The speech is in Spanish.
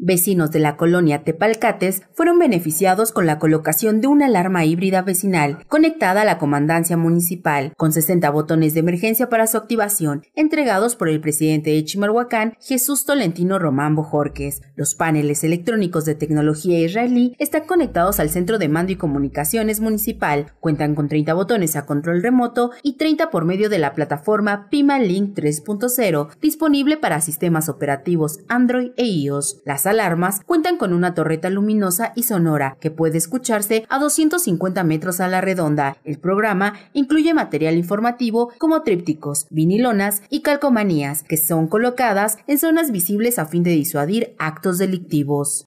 Vecinos de la colonia Tepalcates fueron beneficiados con la colocación de una alarma híbrida vecinal conectada a la comandancia municipal, con 60 botones de emergencia para su activación, entregados por el presidente de Chimalhuacán, Jesús Tolentino Román Bojorques. Los paneles electrónicos de tecnología israelí están conectados al Centro de Mando y Comunicaciones Municipal, cuentan con 30 botones a control remoto y 30 por medio de la plataforma PimaLink 3.0, disponible para sistemas operativos Android e iOS. Las alarmas cuentan con una torreta luminosa y sonora que puede escucharse a 250 metros a la redonda. El programa incluye material informativo como trípticos, vinilonas y calcomanías que son colocadas en zonas visibles a fin de disuadir actos delictivos.